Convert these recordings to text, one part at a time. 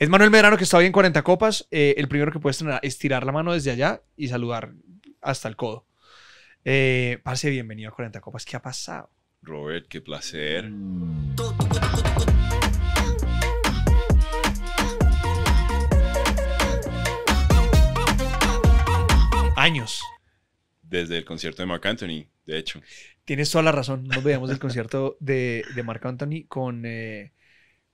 Es Manuel Medrano que está hoy en 40 Copas. Eh, el primero que puedes tener es tirar la mano desde allá y saludar hasta el codo. Eh, Pase bienvenido a 40 Copas. ¿Qué ha pasado? Robert, qué placer. Años. Desde el concierto de Marc Anthony, de hecho. Tienes toda la razón. Nos veíamos del concierto de, de Marc Anthony con. Eh,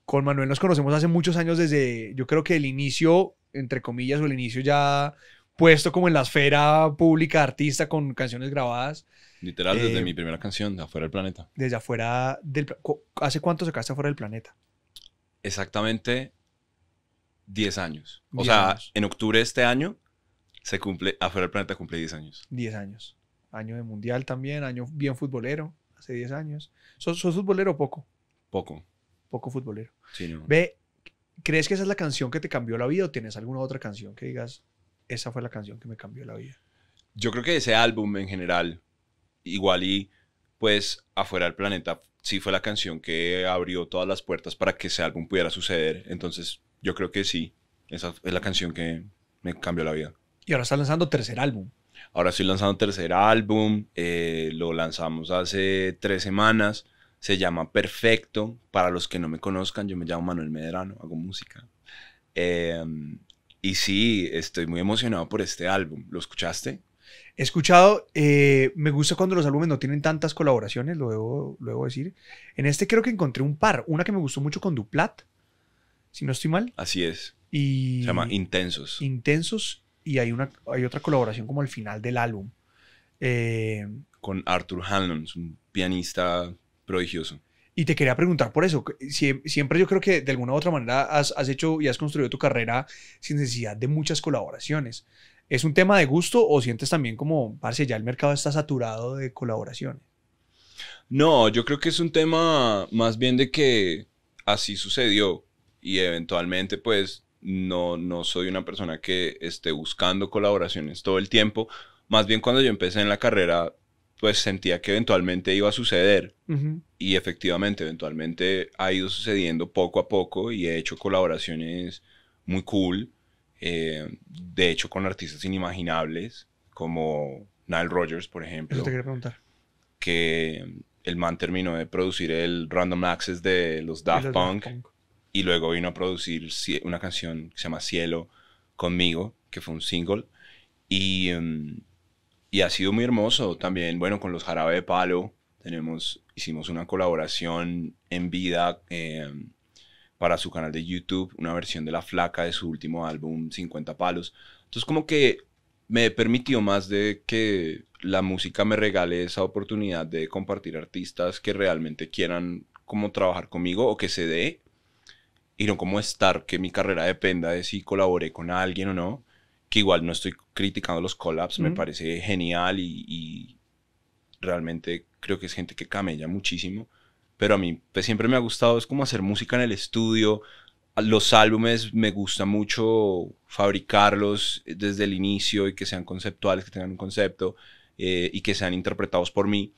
con Manuel nos conocemos hace muchos años desde, yo creo que el inicio, entre comillas, o el inicio ya puesto como en la esfera pública artista con canciones grabadas. Literal, desde eh, mi primera canción, de Afuera del Planeta. Desde Afuera del ¿Hace cuánto sacaste Afuera del Planeta? Exactamente 10 años. O sea, en octubre de este año se cumple, Afuera del Planeta cumple 10 años. 10 años. Año de mundial también, año bien futbolero, hace 10 años. ¿Sos, sos futbolero o poco? Poco poco futbolero. Sí, Ve, ¿crees que esa es la canción que te cambió la vida o tienes alguna otra canción que digas, esa fue la canción que me cambió la vida? Yo creo que ese álbum en general, igual y pues afuera del planeta, sí fue la canción que abrió todas las puertas para que ese álbum pudiera suceder. Entonces, yo creo que sí, esa es la canción que me cambió la vida. Y ahora estás lanzando tercer álbum. Ahora estoy lanzando tercer álbum, eh, lo lanzamos hace tres semanas se llama Perfecto. Para los que no me conozcan, yo me llamo Manuel Medrano, hago música. Em, y sí, estoy muy emocionado por este álbum. ¿Lo escuchaste? He escuchado, eh, me gusta cuando los álbumes no tienen tantas colaboraciones, lo debo, decir. En este creo que encontré un par, una que me gustó mucho con Duplat, si no estoy mal. Así es. Y Se llama Intensos. Intensos y hay, una, hay otra colaboración como al final del álbum. Eh, con Arthur Hanlon, un pianista prodigioso. Y te quería preguntar por eso. Siempre yo creo que de alguna u otra manera has, hecho y has construido tu carrera sin necesidad de muchas colaboraciones. ¿Es un tema de gusto o sientes también como, parece ya el mercado está saturado de colaboraciones? No, yo creo que es un tema más bien de que así sucedió y eventualmente pues no, no soy una persona que esté buscando colaboraciones todo el tiempo. Más bien cuando yo empecé en la carrera pues sentía que eventualmente iba a suceder. Y efectivamente, eventualmente ha ido sucediendo poco a poco y he hecho colaboraciones muy cool. Eh, de hecho, con artistas inimaginables, como Nile Rogers, por ejemplo. te quería preguntar. Que el man terminó de producir el Random Access de los Daft, Punk, y luego vino a producir una canción que se llama Cielo conmigo, que fue un single. Y. Em, y ha sido muy hermoso también, bueno, con los jarabe de palo, tenemos, hicimos una colaboración en vida em, para su canal de YouTube, una versión de La Flaca de su último álbum, 50 palos. Entonces como que me permitió más de que la música me regale esa oportunidad de compartir artistas que realmente quieran como trabajar conmigo o que se dé y no como estar que mi carrera dependa de si colabore con alguien o no igual no estoy criticando los collabs, me parece genial y, realmente creo que es gente que camella muchísimo, pero a mí pues, siempre me ha gustado, es como hacer música en el estudio, los álbumes me gusta mucho fabricarlos desde el inicio y que sean conceptuales, que tengan un concepto eh, y que sean interpretados por mí.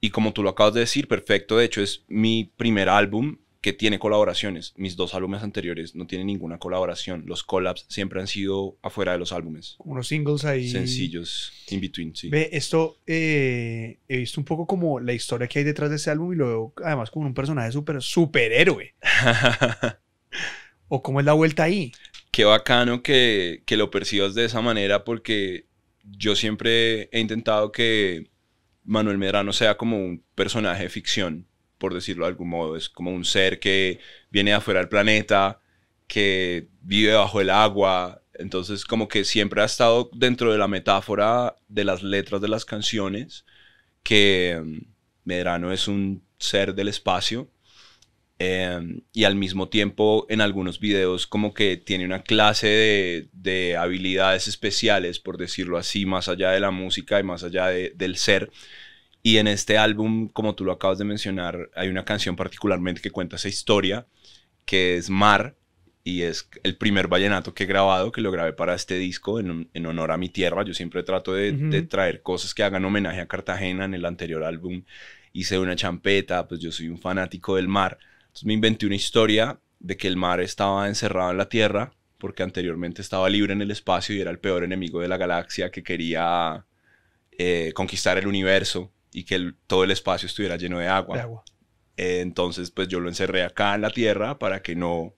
Y como tú lo acabas de decir, perfecto, de hecho es mi primer álbum que tiene colaboraciones. Mis dos álbumes anteriores no tienen ninguna colaboración. Los collabs siempre han sido afuera de los álbumes. Unos singles ahí. Sencillos, in between, sí. Ve, esto eh, he visto un poco como la historia que hay detrás de ese álbum y lo veo además como un personaje súper superhéroe. ¿O cómo es la vuelta ahí? Qué bacano que, que lo percibas de esa manera porque yo siempre he intentado que Manuel Medrano sea como un personaje de ficción por decirlo de algún modo. Es como un ser que viene de afuera del planeta, que vive bajo el agua. Entonces, como que siempre ha estado dentro de la metáfora de las letras de las canciones, que mm, Medrano es un ser del espacio. Em, y al mismo tiempo en algunos videos como que tiene una clase de, habilidades especiales, por decirlo así, más allá de la música y más allá del ser, y en este álbum, como tú lo acabas de mencionar, hay una canción particularmente que cuenta esa historia, que es Mar, y es el primer vallenato que he grabado, que lo grabé para este disco en, en honor a mi tierra. Yo siempre trato de, traer cosas que hagan homenaje a Cartagena. En el anterior álbum hice una champeta, pues yo soy un fanático del mar. Entonces me inventé una historia de que el mar estaba encerrado en la tierra, porque anteriormente estaba libre en el espacio y era el peor enemigo de la galaxia que quería eh, conquistar el universo y que todo el espacio estuviera lleno de agua. agua. Eh, entonces, pues yo lo encerré acá en la tierra para que no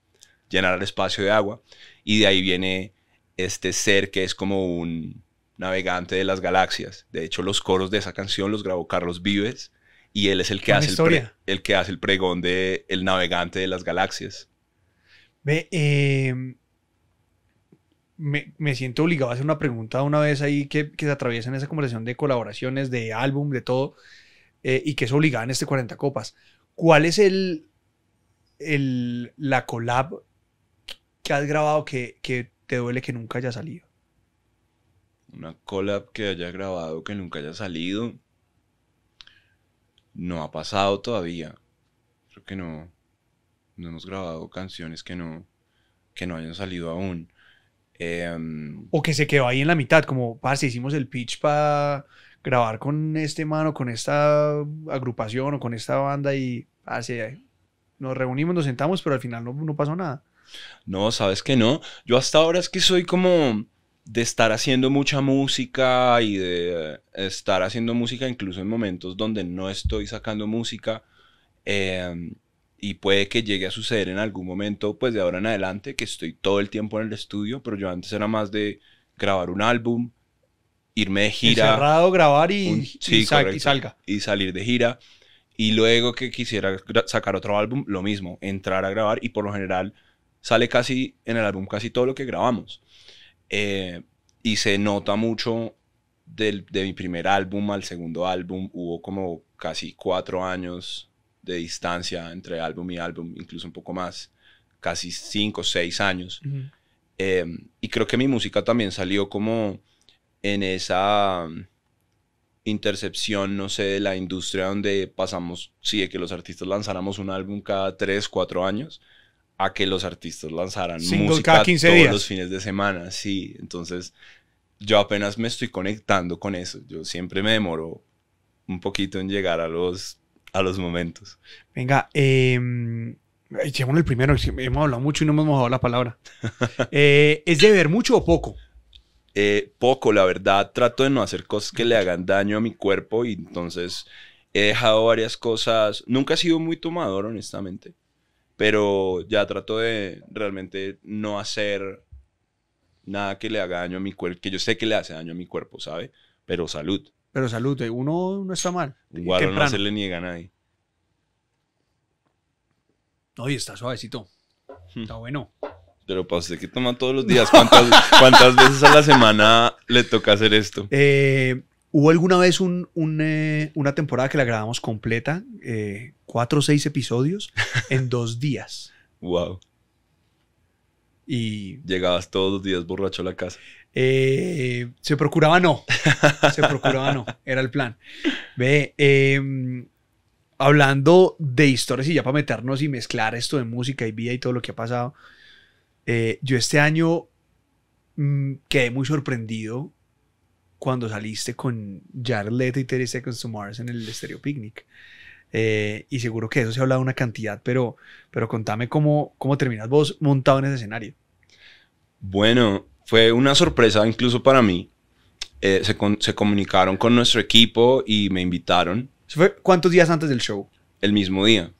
llenara el espacio de agua. Y de ahí viene este ser que es como un navegante de las galaxias. De hecho, los coros de esa canción los grabó Carlos Vives y él es el que, hace el, pregón de El navegante de las galaxias. Ve, eh, me, siento obligado a hacer una pregunta una vez ahí que, se atraviesa en esa conversación de colaboraciones, de álbum, de todo, eh, y que es obligada en este 40 Copas. ¿Cuál es el, la collab que has grabado que, que, te duele que nunca haya salido? Una collab que haya grabado que nunca haya salido. No ha pasado todavía. Creo que no. No hemos grabado canciones que no, que no hayan salido aún Em, o que se quedó ahí en la mitad, como, parce, hicimos el pitch para grabar con este mano, con esta agrupación o con esta banda y, así, nos reunimos, nos sentamos, pero al final no, no pasó nada. No, sabes que no. Yo hasta ahora es que soy como de estar haciendo mucha música y de estar haciendo música incluso en momentos donde no estoy sacando música. Eh, y puede que llegue a suceder en algún momento, pues de ahora en adelante, que estoy todo el tiempo en el estudio, pero yo antes era más de grabar un álbum, irme de gira. Encerrado, grabar y, salga. Y salir de gira. Y luego que quisiera sacar otro álbum, lo mismo, entrar a grabar y por lo general sale casi en el álbum casi todo lo que grabamos. Eh, y se nota mucho de mi primer álbum al segundo álbum, hubo como casi cuatro años de distancia entre álbum y álbum, incluso un poco más, casi cinco o seis años. Em, y creo que mi música también salió como en esa mm, intercepción, no sé, de la industria donde pasamos, sí, de que los artistas lanzáramos un álbum cada tres, cuatro años, a que los artistas lanzaran música todos los fines de semana, sí. Entonces, yo apenas me estoy conectando con eso. Yo siempre me demoro un poquito en llegar a los los momentos. Venga, eh, el primero, hemos hablado mucho y no hemos mojado la palabra. Eh, ¿Es de ver mucho o poco? Eh, poco, la verdad. Trato de no hacer cosas que le hagan daño a mi cuerpo y entonces he dejado varias cosas. Nunca he sido muy tomador, honestamente, pero ya trato de realmente no hacer nada que le haga daño a mi cuerpo, que yo sé que le hace daño a mi cuerpo, ¿sabe? Pero salud. Pero salud, eh, uno no está mal. Igual no se le niega a nadie. No, está suavecito. Hmm. Está bueno. Pero para usted que toma todos los días, ¿cuántas, veces a la semana le toca hacer esto? Eh, hubo alguna vez eh, una temporada que la grabamos completa, cuatro o seis episodios, en dos días. Wow. Y llegabas todos los días borracho a la casa. Eh, se procuraba no. Se procuraba no. Era el plan. Ve, eh, hablando de historias y ya para meternos y mezclar esto de música y vida y todo lo que ha pasado, eh, yo este año mm, quedé muy sorprendido cuando saliste con Jared Leto y 30 Seconds to Mars en el Stereo Picnic. Eh, y seguro que eso se ha hablado una cantidad, pero, pero contame cómo, cómo terminas vos montado en ese escenario. Bueno, fue una sorpresa incluso para mí. Eh, se, comunicaron con nuestro equipo y me invitaron. ¿Fue cuántos días antes del show? El mismo día.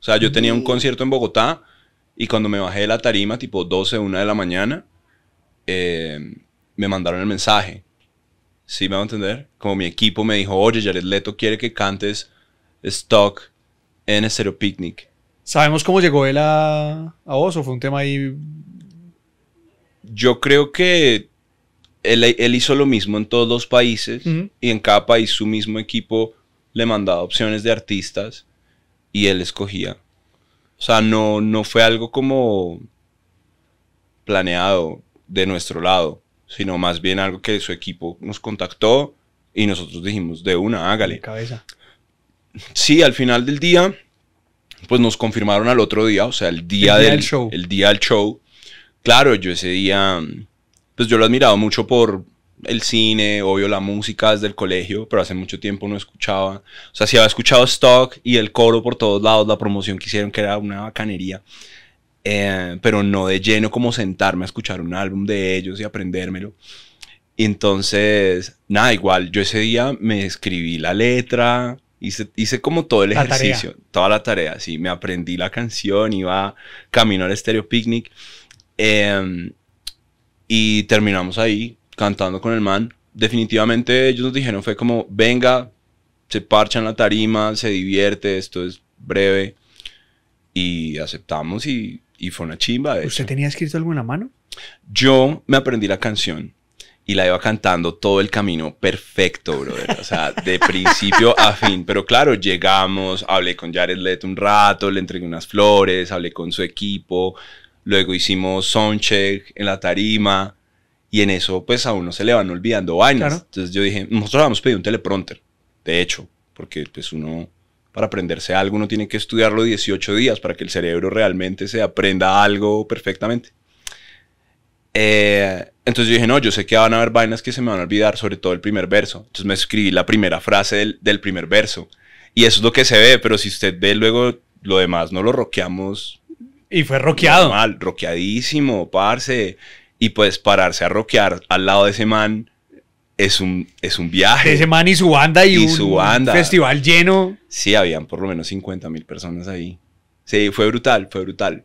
O sea, yo mm. tenía un concierto en Bogotá y cuando me bajé de la tarima, tipo 12, 1 de la mañana, eh, me mandaron el mensaje. ¿Sí me van a entender? Como mi equipo me dijo, oye, Jared Leto quiere que cantes Stock en Estéreo Picnic. ¿Sabemos cómo llegó él a, a vos fue un tema ahí yo creo que él, hizo lo mismo en todos los países y en cada país su mismo equipo le mandaba opciones de artistas y él escogía. O sea, no, no fue algo como planeado de nuestro lado, sino más bien algo que su equipo nos contactó y nosotros dijimos de una, hágale. De cabeza. Sí, al final del día, pues nos confirmaron al otro día, o sea, el día, del, show. El día del show claro, yo ese día, pues yo lo he admirado mucho por el cine, obvio la música desde el colegio, pero hace mucho tiempo no escuchaba, o sea, sí había escuchado Stock y el coro por todos lados, la promoción que hicieron que era una bacanería, eh, pero no de lleno como sentarme a escuchar un álbum de ellos y aprendérmelo. Entonces, nada, igual, yo ese día me escribí la letra, hice, hice como todo el ejercicio, toda la tarea, sí, me aprendí la canción, iba camino al Estéreo Picnic Em, y terminamos ahí cantando con el man. Definitivamente ellos nos dijeron fue como, venga, se parchan la tarima, se divierte, esto es breve. Y aceptamos y, y fue una chimba. ¿Usted tenía escrito alguna mano? Yo me aprendí la canción y la iba cantando todo el camino perfecto, brother. O sea, de principio a fin. Pero claro, llegamos, hablé con Jared Leto un rato, le entregué unas flores, hablé con su equipo, luego hicimos soundcheck en la tarima y en eso pues a uno se le van olvidando vainas. Entonces yo dije, nosotros habíamos pedido un teleprompter, de hecho, porque pues uno para aprenderse algo uno tiene que estudiarlo 18 días para que el cerebro realmente se aprenda algo perfectamente. Eh, entonces yo dije, no, yo sé que van a haber vainas que se me van a olvidar, sobre todo el primer verso. Entonces me escribí la primera frase del, del primer verso. Y eso es lo que se ve, pero si usted ve luego lo demás, no lo roqueamos y fue roqueado. Mal, roqueadísimo, parce. Y pues pararse a roquear al lado de ese man es un, es un viaje. Ese man y su banda y, un su banda. festival lleno. Sí, habían por lo menos 50 mil personas ahí. Sí, fue brutal, fue brutal.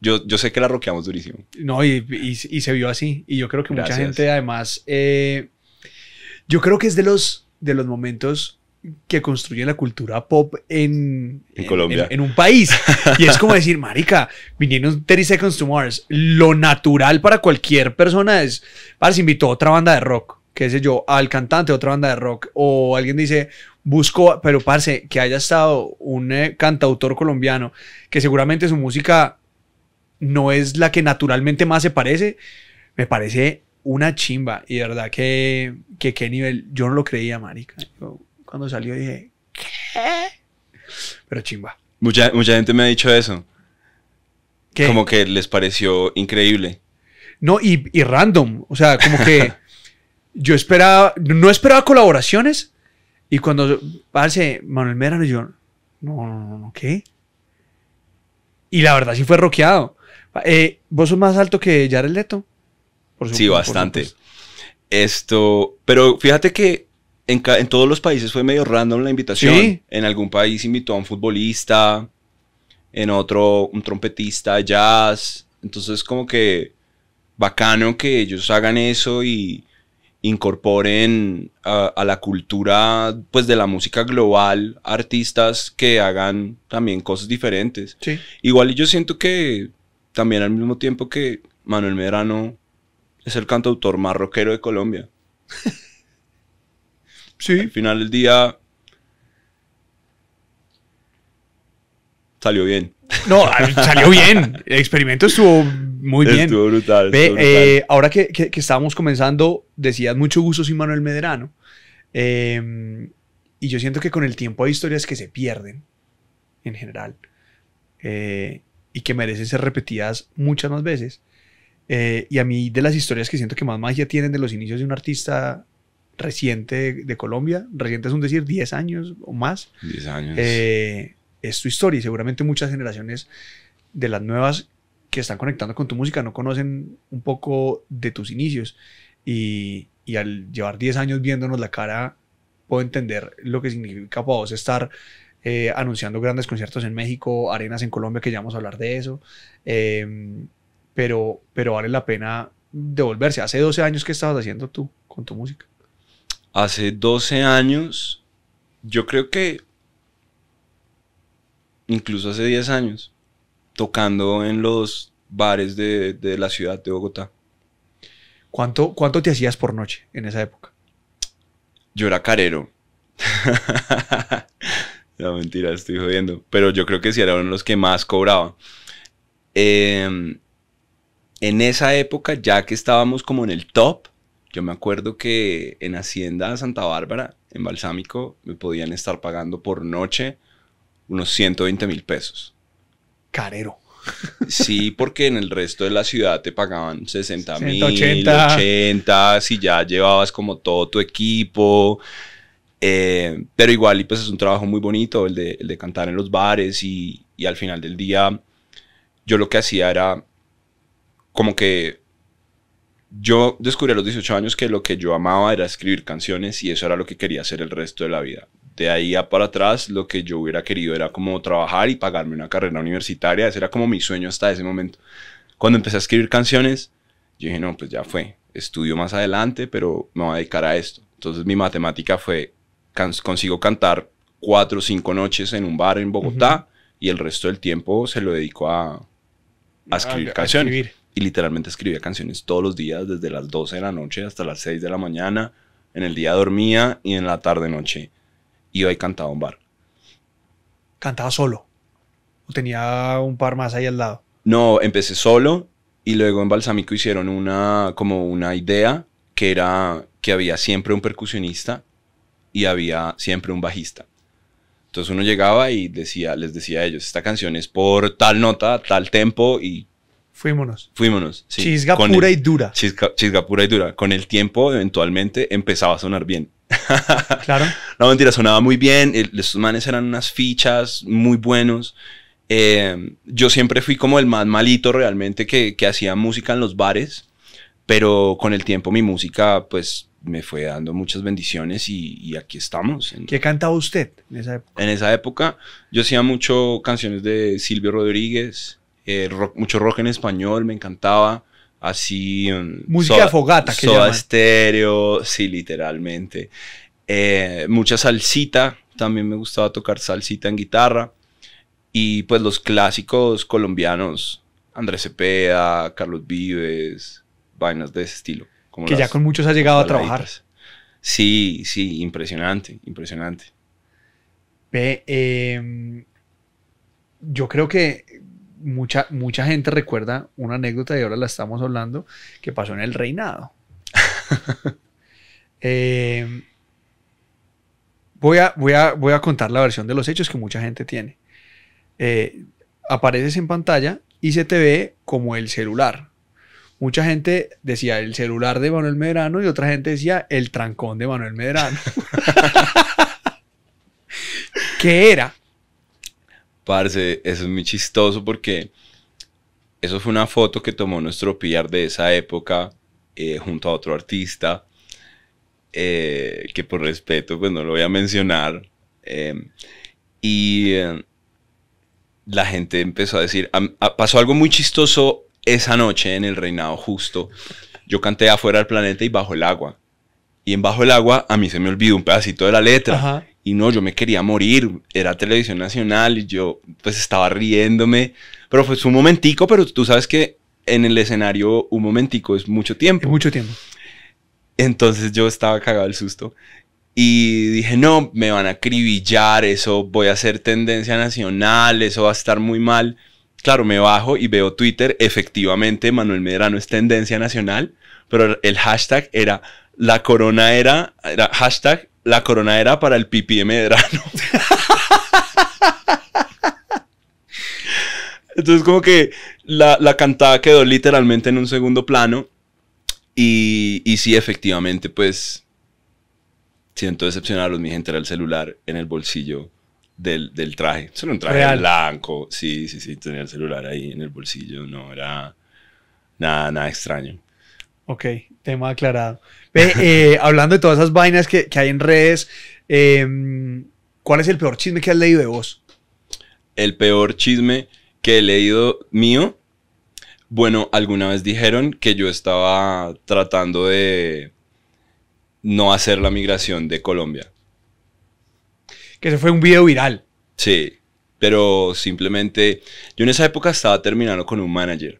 Yo, yo sé que la roqueamos durísimo. No, y, se vio así. Y yo creo que mucha gente además... Eh, yo creo que es de los, de los momentos que construye la cultura pop en, Colombia. En, un país. Y es como decir, marica, vinieron 30 Seconds to Mars. Lo natural para cualquier persona es, para invito invitó a otra banda de rock, qué sé yo, al cantante de otra banda de rock. O alguien dice, busco, pero parce, que haya estado un eh, cantautor colombiano, que seguramente su música no es la que naturalmente más se parece, me parece una chimba. Y verdad que, que qué nivel, yo no lo creía, marica. Cuando salió dije, ¿qué? Pero chimba. Mucha, mucha gente me ha dicho eso. Como que les pareció increíble. No, y, random. O sea, como que yo esperaba, no esperaba colaboraciones. Y cuando, pase Manuel y yo, no, no, no, ¿qué? Y la verdad sí fue roqueado. Eh, ¿Vos sos más alto que Jared Leto? sí, bastante. Esto, pero fíjate que en, todos los países fue medio random la invitación. En algún país invitó a un futbolista, en otro un trompetista, jazz. Entonces como que bacano que ellos hagan eso y incorporen a, la cultura pues de la música global artistas que hagan también cosas diferentes. Sí. Igual yo siento que también al mismo tiempo que Manuel Merano es el cantautor más rockero de Colombia. Sí. final del día salió bien. No, ah, salió bien. El experimento estuvo muy bien. Estuvo brutal. Eh, ahora que, que, estábamos comenzando, decías mucho gusto, sin Manuel Medrano. Em, y yo siento que con el tiempo hay historias que se pierden en general eh, y que merecen ser repetidas muchas más veces. Eh, y a mí de las historias que siento que más magia tienen de los inicios de un artista reciente de Colombia, reciente es un decir 10 años o más. 10 años. Eh, es tu historia y seguramente muchas generaciones de las nuevas que están conectando con tu música no conocen un poco de tus inicios y, al llevar 10 años viéndonos la cara puedo entender lo que significa para vos estar eh, anunciando grandes conciertos en México, arenas en Colombia, que ya vamos a hablar de eso, em, pero, pero vale la pena devolverse. Hace 12 años, que estabas haciendo tú con tu música? hace 12 años, yo creo que incluso hace 10 años, tocando en los bares de, la ciudad de Bogotá. ¿Cuánto, ¿Cuánto te hacías por noche en esa época? Yo era carero. no, mentira, estoy jodiendo. Pero yo creo que sí era uno de los que más cobraba. Em, en esa época, ya que estábamos como en el top, yo me acuerdo que en Hacienda Santa Bárbara, en Balsámico, me podían estar pagando por noche unos 120 mil pesos. Carero. Sí, porque en el resto de la ciudad te pagaban 60 mil, 80. 80, si ya llevabas como todo tu equipo. Eh, pero igual, y pues es un trabajo muy bonito el de, cantar en los bares y, y, al final del día yo lo que hacía era como que yo descubrí a los 18 años que lo que yo amaba era escribir canciones y eso era lo que quería hacer el resto de la vida. De ahí a para atrás, lo que yo hubiera querido era como trabajar y pagarme una carrera universitaria. Ese era como mi sueño hasta ese momento. Cuando empecé a escribir canciones, yo dije, no, pues ya fue. Estudio más adelante, pero me voy a dedicar a esto. Entonces mi matemática fue, consigo cantar cuatro o cinco noches en un bar en Bogotá y el resto del tiempo se lo dedico a, ah, escribir canciones y literalmente escribía canciones todos los días, desde las 12 de la noche hasta las 6 de la mañana. En el día dormía y en la tarde-noche iba y cantaba un bar. ¿Cantaba solo? ¿O tenía un par más ahí al lado? No, empecé solo y luego en Balsámico hicieron una, como una idea que era que había siempre un percusionista y había siempre un bajista. Entonces uno llegaba y decía, les decía a ellos, esta canción es por tal nota, tal tempo y Fuímonos. Fuímonos. Sí. Chisga pura y dura. Chisga, pura y dura. Con el tiempo, eventualmente, empezaba a sonar bien. claro. No, mentira, sonaba muy bien. Estos manes eran unas fichas muy buenos. Eh, yo siempre fui como el más malito realmente que, hacía música en los bares, pero con el tiempo mi música pues me fue dando muchas bendiciones y, aquí estamos. En, ¿Qué cantaba usted en esa época? En esa época yo hacía mucho canciones de Silvio Rodríguez, eh, mucho rock en español, me encantaba. Así. Mm, Música de fogata, que Soda estéreo, sí, literalmente. Eh, mucha salsita, también me gustaba tocar salsita en guitarra. Y pues los clásicos colombianos, Andrés Cepeda, Carlos Vives, vainas de ese estilo. Como que ya con muchos ha llegado a trabajar. Sí, sí, impresionante, impresionante. Em, yo creo que mucha, mucha gente recuerda una anécdota y ahora la estamos hablando que pasó en el reinado. Eh, voy, a, voy, a, contar la versión de los hechos que mucha gente tiene. Eh, apareces en pantalla y se te ve como el celular. Mucha gente decía el celular de Manuel Medrano y otra gente decía el trancón de Manuel Medrano. ¿Qué era? Parce, eso es muy chistoso porque eso fue una foto que tomó nuestro pillar de esa época eh, junto a otro artista eh, que por respeto pues no lo voy a mencionar. Em, y eh, la gente empezó a decir, pasó algo muy chistoso esa noche en el reinado justo. Yo canté afuera del planeta y bajo el agua. Y en bajo el agua a mí se me olvidó un pedacito de la letra. Ajá y no, yo me quería morir, era televisión nacional y yo pues estaba riéndome, pero fue un momentico, pero tú sabes que en el escenario un momentico es mucho tiempo. mucho tiempo. Entonces yo estaba cagado el susto y dije, no, me van a cribillar, eso voy a hacer tendencia nacional, eso va a estar muy mal. Claro, me bajo y veo Twitter, efectivamente Manuel Medrano es tendencia nacional, pero el hashtag era, la corona era, era hashtag la corona era para el pipí de Medrano. Entonces como que la, cantada quedó literalmente en un segundo plano. Y, y sí, efectivamente, pues siento decepcionarlos. Mi gente era el celular en el bolsillo del, del traje. Solo un traje blanco. Sí, sí, sí, tenía el celular ahí en el bolsillo. No era nada, nada extraño. Ok, tema aclarado. Eh, hablando de todas esas vainas que, hay en redes, em, ¿cuál es el peor chisme que has leído de vos? El peor chisme que he leído mío. Bueno, alguna vez dijeron que yo estaba tratando de no hacer la migración de Colombia. Que se fue un video viral. Sí, pero simplemente yo en esa época estaba terminando con un manager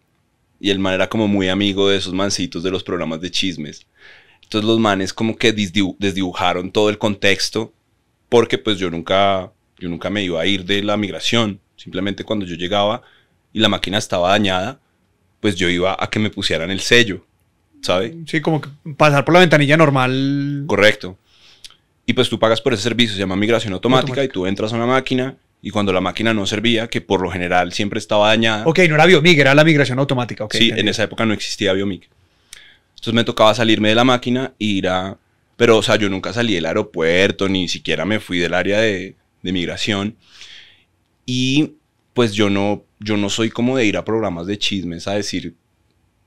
y el man era como muy amigo de esos mancitos de los programas de chismes. Entonces los manes como que desdibujaron todo el contexto porque pues yo nunca, yo nunca me iba a ir de la migración. Simplemente cuando yo llegaba y la máquina estaba dañada, pues yo iba a que me pusieran el sello, ¿sabe? Sí, como que pasar por la ventanilla normal. Correcto. Y pues tú pagas por ese servicio, se llama migración automática, automática. y tú entras a una máquina y cuando la máquina no servía, que por lo general siempre estaba dañada. Ok, no era Biomig, era la migración automática. sí, en esa época no existía Biomig. Entonces me tocaba salirme de la máquina e ir a... Pero, o sea, yo nunca salí del aeropuerto, ni siquiera me fui del área de, de migración. Y pues yo no, yo no soy como de ir a programas de chismes a decir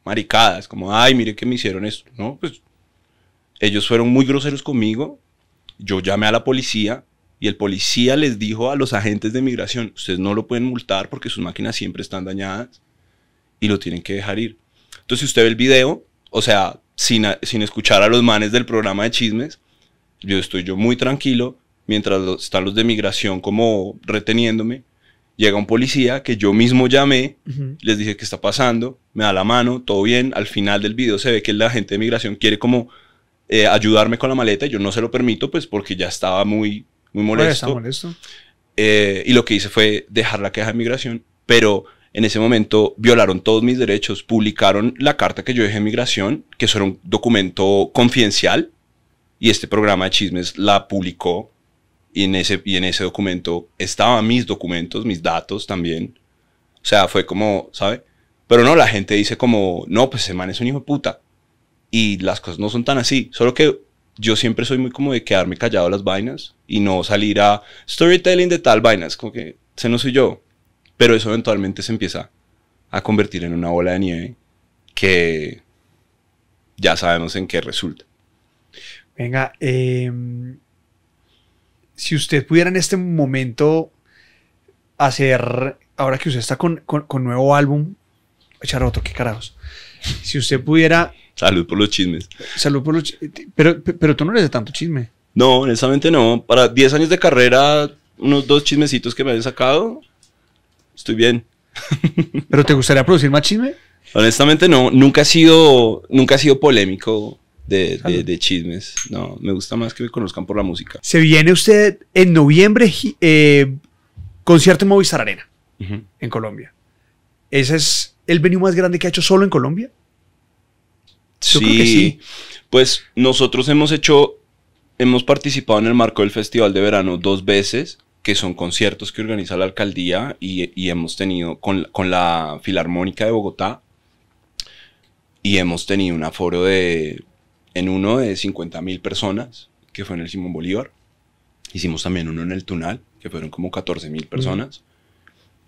maricadas, como, ay, mire que me hicieron esto. No, pues ellos fueron muy groseros conmigo. Yo llamé a la policía y el policía les dijo a los agentes de migración, ustedes no lo pueden multar porque sus máquinas siempre están dañadas y lo tienen que dejar ir. Entonces, usted ve el video, o sea, sin, escuchar a los manes del programa de chismes, yo estoy yo muy tranquilo, mientras están los de migración como reteniéndome, llega un policía que yo mismo llamé, les dije qué está pasando, me da la mano, todo bien, al final del video se ve que el agente de migración quiere como eh, ayudarme con la maleta, yo no se lo permito pues porque ya estaba muy muy molesto. Eh, y lo que hice fue dejar la queja de migración, pero en ese momento violaron todos mis derechos, publicaron la carta que yo dejé de migración, que eso era un documento confidencial, y este programa de chismes la publicó, y en ese, y en ese documento estaban mis documentos, mis datos también. O sea, fue como, ¿sabe? Pero no, la gente dice como, no, pues ese man es un hijo de puta. Y las cosas no son tan así, solo que yo siempre soy muy como de quedarme callado a las vainas y no salir a storytelling de tal vainas, como que se no soy yo. Pero eso eventualmente se empieza a convertir en una bola de nieve que ya sabemos en qué resulta. Venga, em, si usted pudiera en este momento hacer, ahora que usted está con, con, con nuevo álbum, echar otro, qué carajos. Si usted pudiera Salud por los chismes. Salud por los Pero, pero tú no eres de tanto chisme. No, honestamente no. Para 10 años de carrera, unos dos chismecitos que me han sacado, estoy bien. ¿Pero te gustaría producir más chisme? Honestamente no, nunca ha sido, nunca sido polémico de, chismes. No, me gusta más que me conozcan por la música. Se viene usted en noviembre, eh, concierto en Movistar Arena, en Colombia. ¿Ese es el venue más grande que ha hecho solo en Colombia? sí, Pues nosotros hemos hecho, hemos participado en el marco del Festival de Verano dos veces, que son conciertos que organiza la alcaldía y, hemos tenido con, la Filarmónica de Bogotá y hemos tenido un aforo de, en uno de 50 mil personas, que fue en el Simón Bolívar. Hicimos también uno en el Tunal, que fueron como 14 mil personas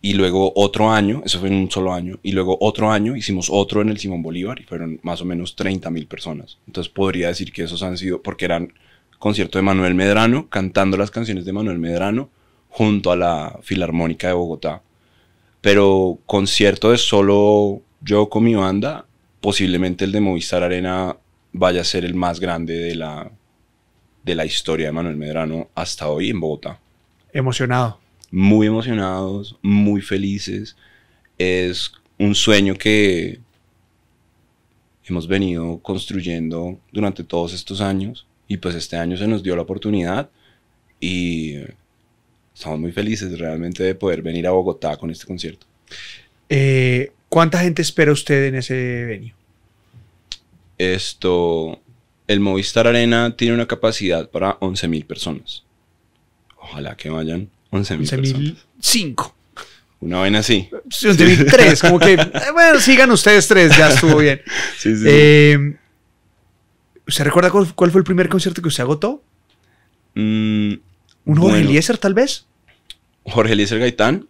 y luego otro año, eso fue en un solo año, y luego otro año hicimos otro en el Simón Bolívar y fueron más o menos 30 mil personas. Entonces podría decir que esos han sido, porque eran concierto de Manuel Medrano, cantando las canciones de Manuel Medrano junto a la Filarmónica de Bogotá. Pero concierto de solo yo con mi banda, posiblemente el de Movistar Arena vaya a ser el más grande de la, de la historia de Manuel Medrano hasta hoy en Bogotá. Emocionado muy emocionados, muy felices. Es un sueño que hemos venido construyendo durante todos estos años y pues este año se nos dio la oportunidad y estamos muy felices realmente de poder venir a Bogotá con este concierto. Eh, ¿Cuánta gente espera usted en ese venio? Esto, el Movistar Arena tiene una capacidad para 11.000 personas. Ojalá que vayan 11.005. Una vaina así. 11.003, como que, eh, bueno, sigan ustedes tres, ya estuvo bien. Sí, em, ¿Usted recuerda cuál, fue el primer concierto que usted agotó? Mm, ¿Un Jorge tal vez? Jorge Eliezer Gaitán.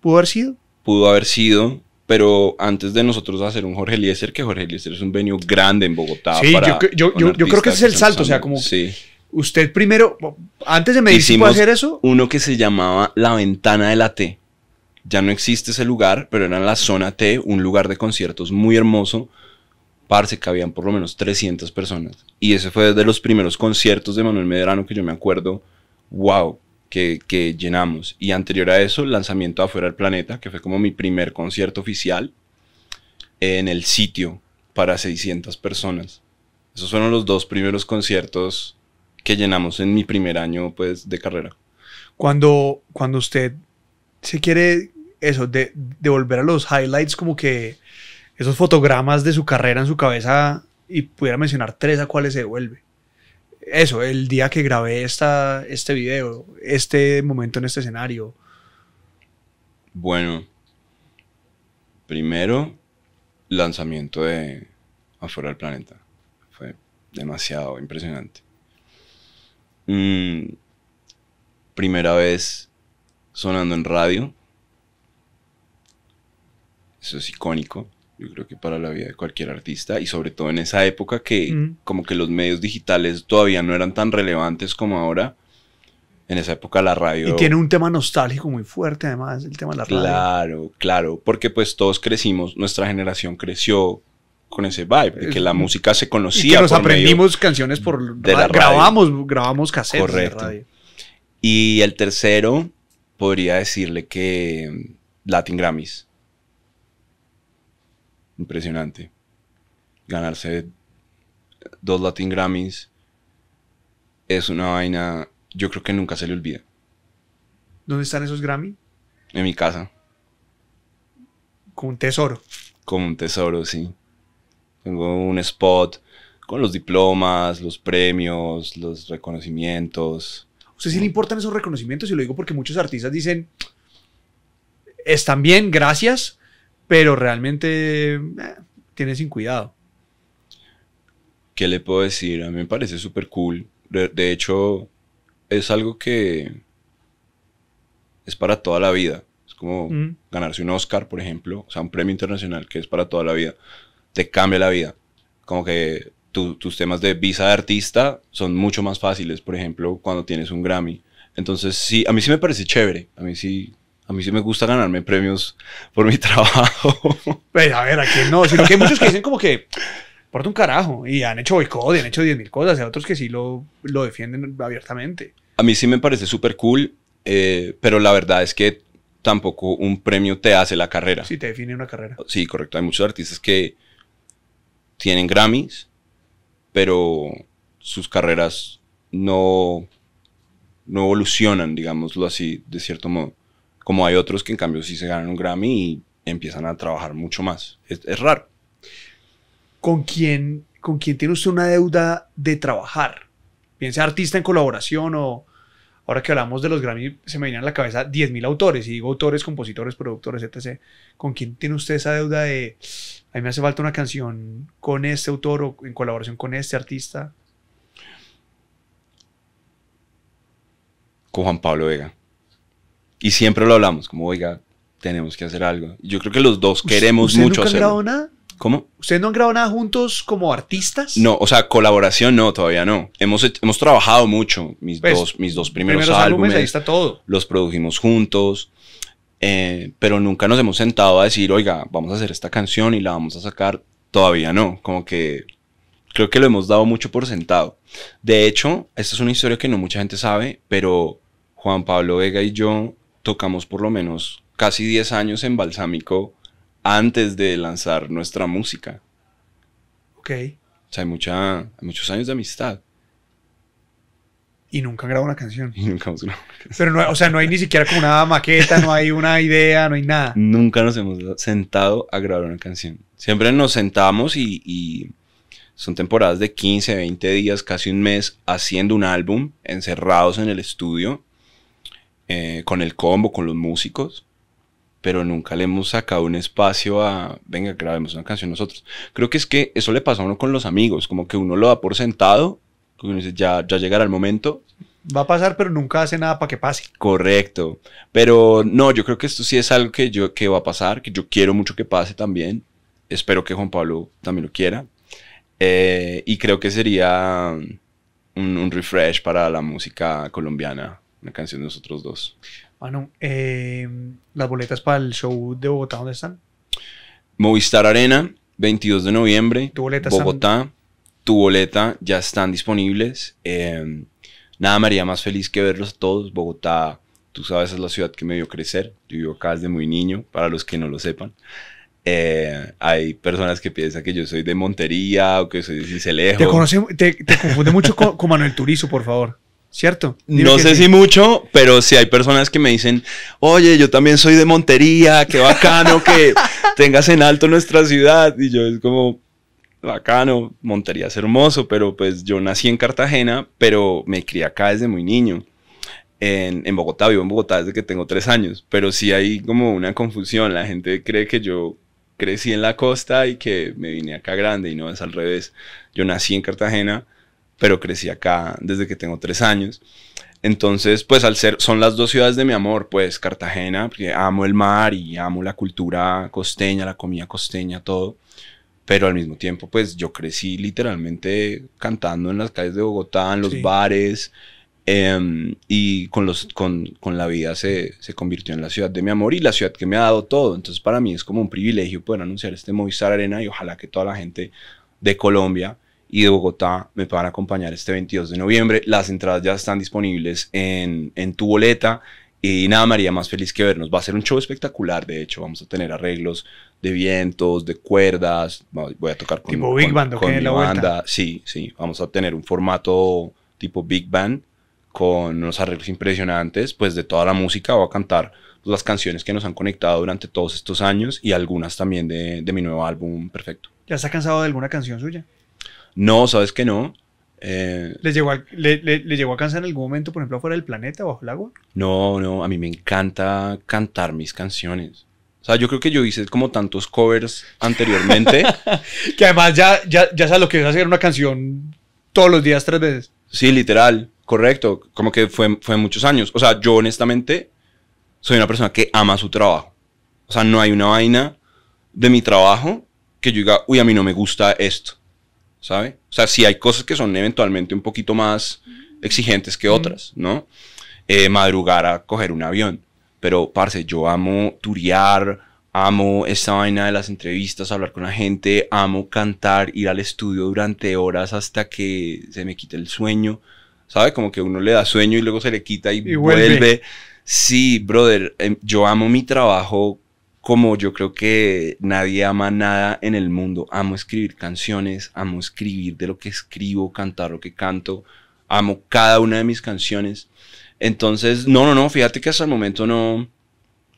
¿Pudo haber sido? Pudo haber sido pero antes de nosotros hacer un Jorge Eliezer, que Jorge Eliezer es un venue grande en Bogotá. para yo, yo, yo, creo que ese es el salto, o sea, como... Sí. Usted primero, antes de me ¿puedo hacer eso? Uno que se llamaba La Ventana de la T. Ya no existe ese lugar, pero era la zona T, un lugar de conciertos muy hermoso. Parce, habían por lo menos 300 personas. Y ese fue de los primeros conciertos de Manuel Medrano que yo me acuerdo. ¡Wow! Que, llenamos. Y anterior a eso, el lanzamiento Afuera del Planeta, que fue como mi primer concierto oficial en el sitio para 600 personas. Esos fueron los dos primeros conciertos que llenamos en mi primer año pues, de carrera. Cuando, cuando usted se quiere eso, de, a los highlights, como que esos fotogramas de su carrera en su cabeza y pudiera mencionar tres a cuáles se devuelve. Eso, el día que grabé esta, este video, este momento en este escenario. Bueno, primero, lanzamiento de Afuera del Planeta. Fue demasiado impresionante. Mm, primera vez sonando en radio. Eso es icónico, yo creo que para la vida de cualquier artista y sobre todo en esa época que mm. como que los medios digitales todavía no eran tan relevantes como ahora. En esa época la radio... Y tiene un tema nostálgico muy fuerte además, el tema de la radio. Claro, claro, porque pues todos crecimos, nuestra generación creció con ese vibe, de que la música se conocía. Y nos aprendimos canciones por grabamos, grabamos cassettes Correcto. radio. Y el tercero, podría decirle que mm, Latin Grammys. Impresionante. Ganarse dos Latin Grammys es una vaina, yo creo que nunca se le olvida. ¿Dónde están esos Grammy? En mi casa. Con un tesoro. Como un tesoro, sí. Tengo un spot con los diplomas, los premios, los reconocimientos. ¿A usted sí le importan esos reconocimientos? Y lo digo porque muchos artistas dicen, están bien, gracias, pero realmente tienes eh, tiene sin cuidado. ¿Qué le puedo decir? A mí me parece súper cool. De, hecho, es algo que es para toda la vida. Es como mm. ganarse un Oscar, por ejemplo, o sea, un premio internacional que es para toda la vida te cambia la vida. Como que tus temas de visa de artista son mucho más fáciles, por ejemplo, cuando tienes un Grammy. Entonces, sí, a mí sí me parece chévere. A mí sí, a mí sí me gusta ganarme premios por mi trabajo. Pues, a ver, ¿a quién no? Sino que hay muchos que dicen como que porta un carajo y han hecho boicot y han hecho 10.000 cosas y hay otros que sí lo, lo defienden abiertamente. A mí sí me parece súper cool, eh, pero la verdad es que tampoco un premio te hace la carrera. Sí, te define una carrera. Sí, correcto. Hay muchos artistas que tienen Grammys, pero sus carreras no, no evolucionan, digámoslo así, de cierto modo. Como hay otros que en cambio sí se ganan un Grammy y empiezan a trabajar mucho más. Es, raro. ¿Con quién, ¿Con quién tiene usted una deuda de trabajar? Piense artista en colaboración o ahora que hablamos de los Grammy, se me vienen a la cabeza 10.000 autores, y digo autores, compositores, productores, etc. ¿Con quién tiene usted esa deuda de a mí me hace falta una canción con este autor o en colaboración con este artista. Con Juan Pablo Vega. Y siempre lo hablamos, como, oiga, tenemos que hacer algo. Yo creo que los dos queremos mucho nunca han grabado nada? ¿Cómo? ¿Ustedes no han grabado nada juntos como artistas? No, o sea, colaboración no, todavía no. Hemos, hemos trabajado mucho, mis, pues, dos, mis dos primeros, álbumes, álbumes, Ahí está todo. Los produjimos juntos. Eh, pero nunca nos hemos sentado a decir, oiga, vamos a hacer esta canción y la vamos a sacar. Todavía no, como que creo que lo hemos dado mucho por sentado. De hecho, esta es una historia que no mucha gente sabe, pero Juan Pablo Vega y yo tocamos por lo menos casi 10 años en Balsámico antes de lanzar nuestra música. Ok. O sea, hay, mucha, hay muchos años de amistad. Y nunca grabó una canción. nunca una Pero no, o sea, no hay ni siquiera como una maqueta, no hay una idea, no hay nada. Nunca nos hemos sentado a grabar una canción. Siempre nos sentamos y, son temporadas de 15, 20 días, casi un mes, haciendo un álbum, encerrados en el estudio, eh, con el combo, con los músicos, pero nunca le hemos sacado un espacio a, venga, grabemos una canción nosotros. Creo que es que eso le pasa a uno con los amigos, como que uno lo da por sentado ya, ya llegará el momento. Va a pasar, pero nunca hace nada para que pase. Correcto. Pero no, yo creo que esto sí es algo que, yo, que va a pasar, que yo quiero mucho que pase también. Espero que Juan Pablo también lo quiera. Eh, y creo que sería un, refresh para la música colombiana, una canción de nosotros dos. bueno eh, las boletas para el show de Bogotá, ¿dónde están? Movistar Arena, 22 de noviembre, ¿Tu boleta Bogotá tu boleta ya están disponibles. Em, nada me haría más feliz que verlos todos. Bogotá, tú sabes, es la ciudad que me vio crecer. Yo vivo acá desde muy niño, para los que no lo sepan. Eh, hay personas que piensan que yo soy de Montería o que soy de Cicelejo. Te, confunde mucho con, Manuel Turizo, por favor. ¿Cierto? no sé si mucho, pero si hay personas que me dicen, oye, yo también soy de Montería, qué bacano que tengas en alto nuestra ciudad. Y yo es como, bacano, Montería es hermoso, pero pues yo nací en Cartagena, pero me crié acá desde muy niño. En, en, Bogotá, vivo en Bogotá desde que tengo tres años, pero sí hay como una confusión, la gente cree que yo crecí en la costa y que me vine acá grande y no es al revés, yo nací en Cartagena, pero crecí acá desde que tengo tres años. Entonces, pues al ser, son las dos ciudades de mi amor, pues Cartagena, porque amo el mar y amo la cultura costeña, la comida costeña, todo pero al mismo tiempo, pues yo crecí literalmente cantando en las calles de Bogotá, en los bares, em, y con, los, con, la vida se, convirtió en la ciudad de mi amor y la ciudad que me ha dado todo. Entonces para mí es como un privilegio poder anunciar este Movistar Arena y ojalá que toda la gente de Colombia y de Bogotá me puedan acompañar este 22 de noviembre. Las entradas ya están disponibles en, en tu boleta, y nada, María, más feliz que vernos. Va a ser un show espectacular, de hecho. Vamos a tener arreglos de vientos, de cuerdas. Voy a tocar con, tipo Big Band, con, la banda. Sí, sí. Vamos a tener un formato tipo Big Band con unos arreglos impresionantes, pues de toda la música. Voy a cantar las canciones que nos han conectado durante todos estos años y algunas también de, mi nuevo álbum, perfecto. ¿Ya ha cansado de alguna canción suya? No, sabes que no. Eh, llegó le, llegó a cansar en algún momento, por ejemplo, afuera del planeta, bajo el agua? No, no, a mí me encanta cantar mis canciones. O sea, yo creo que yo hice como tantos covers anteriormente. que además ya, ya, sabes lo que es hacer una canción todos los días tres veces. Sí, literal, correcto. Como que fue, fue muchos años. O sea, yo honestamente soy una persona que ama su trabajo. O sea, no hay una vaina de mi trabajo que yo diga, uy, a mí no me gusta esto. ¿sabe? O sea, sí hay cosas que son eventualmente un poquito más exigentes que otras, ¿no? Eh, madrugar a coger un avión. Pero, parce, yo amo turiar, amo esa vaina de las entrevistas, hablar con la gente, amo cantar, ir al estudio durante horas hasta que se me quite el sueño. ¿Sabe? Como que uno le da sueño y luego se le quita y, vuelve. Sí, brother, em, yo amo mi trabajo como yo creo que nadie ama nada en el mundo. Amo escribir canciones, amo escribir de lo que escribo, cantar lo que canto, amo cada una de mis canciones. Entonces, no, no, no, fíjate que hasta el momento no,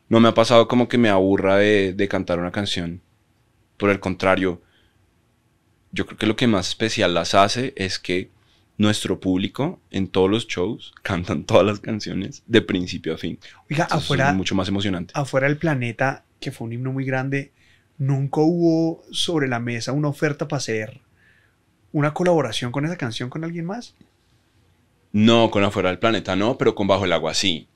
no me ha pasado como que me aburra de, cantar una canción. Por el contrario, yo creo que lo que más especial las hace es que nuestro público en todos los shows cantan todas las canciones de principio a fin. Oiga, afuera. Es mucho más emocionante. Afuera del planeta que fue un himno muy grande, nunca hubo sobre la mesa una oferta para hacer una colaboración con esa canción con alguien más. No, con Afuera del Planeta no, pero con Bajo el Agua sí.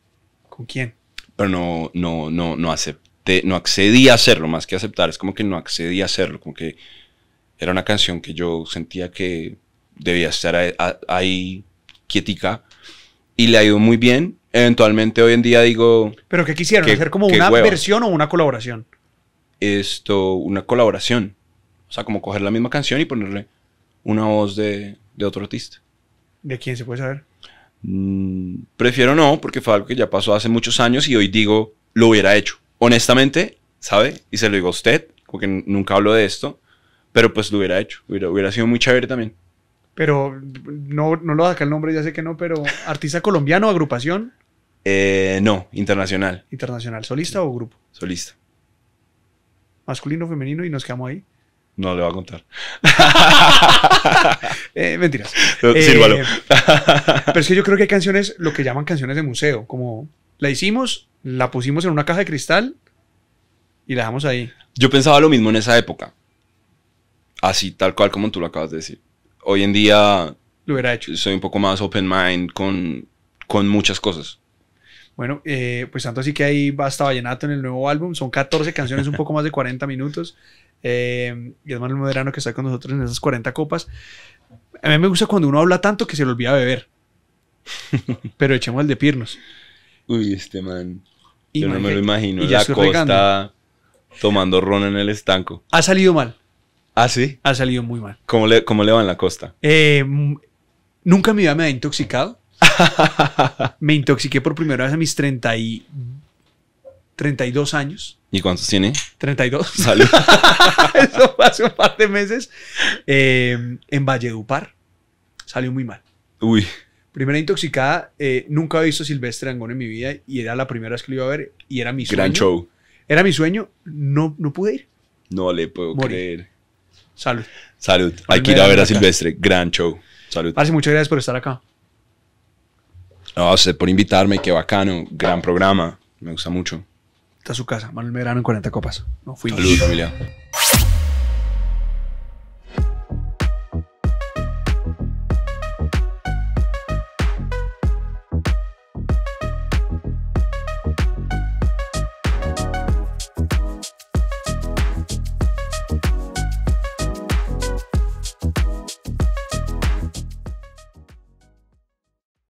¿Con quién? Pero no, no, no, no acepté, no accedí a hacerlo, más que aceptar, es como que no accedí a hacerlo, como que era una canción que yo sentía que debía estar ahí quietica y le ha ido muy bien Eventualmente hoy en día digo... ¿Pero qué quisieron? ¿Hacer como una versión o una colaboración? Esto, una colaboración. O sea, como coger la misma canción y ponerle una voz de, otro artista. ¿De quién se puede saber? Mm, prefiero no, porque fue algo que ya pasó hace muchos años y hoy digo, lo hubiera hecho. Honestamente, ¿sabe? Y se lo digo a usted, porque nunca hablo de esto, pero pues lo hubiera hecho. Hubiera, sido muy chévere también. Pero no, no lo saca el nombre, ya sé que no, pero artista colombiano, agrupación. Eh, no, internacional. ¿Internacional? ¿Solista o grupo? Solista. ¿Masculino, femenino y nos quedamos ahí? No le voy a contar. Eh, mentiras. Eh, pero es que yo creo que hay canciones, lo que llaman canciones de museo, como la hicimos, la pusimos en una caja de cristal y la dejamos ahí. Yo pensaba lo mismo en esa época. Así, tal cual como tú lo acabas de decir. Hoy en día... Lo hubiera hecho. Soy un poco más open mind con, con muchas cosas. Bueno, eh, pues tanto así que ahí va hasta vallenato en el nuevo álbum. Son 14 canciones, un poco más de 40 minutos. Eh, y es el Moderano que está con nosotros en esas 40 copas. A mí me gusta cuando uno habla tanto que se le olvida beber. Pero echemos el de Pirnos. Uy, este man. Yo no me lo imagino. ya La costa tomando ron en el estanco. Ha salido mal. Ah, sí. Ha salido muy mal. ¿Cómo le, le va en la costa? Eh, mm, nunca mi vida me ha intoxicado. me intoxiqué por primera vez a mis 30 y 32 años. ¿Y cuántos tiene? 32. Salud. Eso fue hace un par de meses. Eh, en Valledupar salió muy mal. Uy. Primera intoxicada. Eh, nunca había visto Silvestre Angón en mi vida y era la primera vez que lo iba a ver y era mi sueño. Gran show. Era mi sueño. No, no pude ir. No le puedo creer. Salud. Salud. Hay que ir a ver a Silvestre. Gran show. Salud. Hace muchas gracias por estar acá. No, por invitarme, qué bacano, gran programa, me gusta mucho. Está su casa, Manuel Medrano en 40 copas. No fui. Salud,